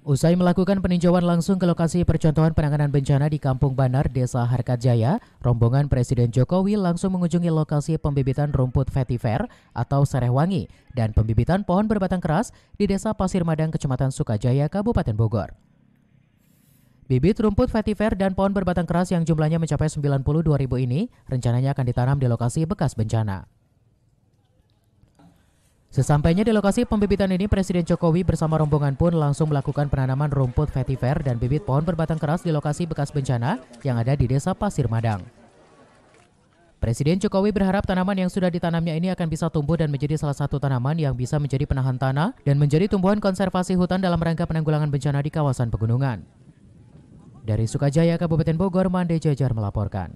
Usai melakukan peninjauan langsung ke lokasi percontohan penanganan bencana di Kampung Banar, Desa Harkajaya, rombongan Presiden Jokowi langsung mengunjungi lokasi pembibitan rumput vetiver atau sereh wangi dan pembibitan pohon berbatang keras di Desa Pasir Madang, Kecamatan Sukajaya, Kabupaten Bogor. Bibit rumput vetiver dan pohon berbatang keras yang jumlahnya mencapai ribu ini rencananya akan ditanam di lokasi bekas bencana. Sesampainya di lokasi pembibitan ini, Presiden Jokowi bersama rombongan pun langsung melakukan penanaman rumput vetiver dan bibit pohon berbatang keras di lokasi bekas bencana yang ada di Desa Pasir Madang. Presiden Jokowi berharap tanaman yang sudah ditanamnya ini akan bisa tumbuh dan menjadi salah satu tanaman yang bisa menjadi penahan tanah dan menjadi tumbuhan konservasi hutan dalam rangka penanggulangan bencana di kawasan pegunungan. Dari Sukajaya, Kabupaten Bogor, Mande Jajar melaporkan.